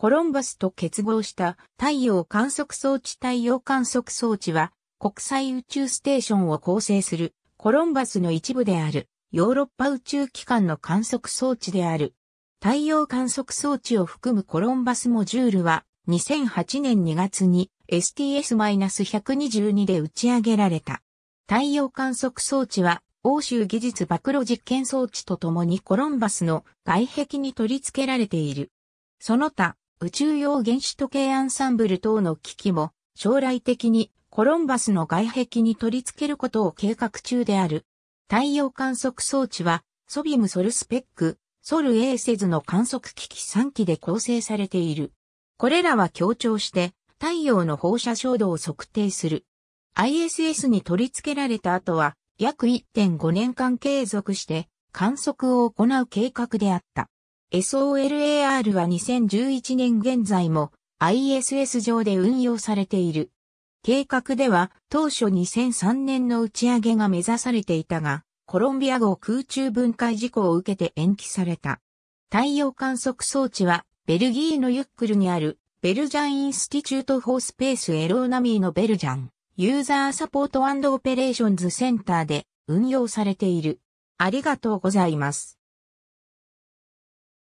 コロンバスと結合した太陽観測装置太陽観測装置は国際宇宙ステーションを構成するコロンバスの一部であるヨーロッパ宇宙機関の観測装置である。太陽観測装置を含むコロンバスモジュールは2008年2月に STS-122 で打ち上げられた。太陽観測装置は欧州技術暴露実験装置とともにコロンバスの外壁に取り付けられている。その他、宇宙用原子時計アンサンブル等の機器も将来的にコロンバスの外壁に取り付けることを計画中である。太陽観測装置はソビムソルスペック、ソルエーセズの観測機器3機で構成されている。これらは強調して太陽の放射照度を測定する。ISS に取り付けられた後は約1.5年間継続して観測を行う計画であった。SOLAR は2011年現在も ISS 上で運用されている。計画では当初2003年の打ち上げが目指されていたが、コロンビア号空中分解事故を受けて延期された。太陽観測装置はベルギーのユックルにあるベルジャンインスティチュート・フォースペース・エローナミーのベルジャン、ユーザーサポートオペレーションズセンターで運用されている。ありがとうございます。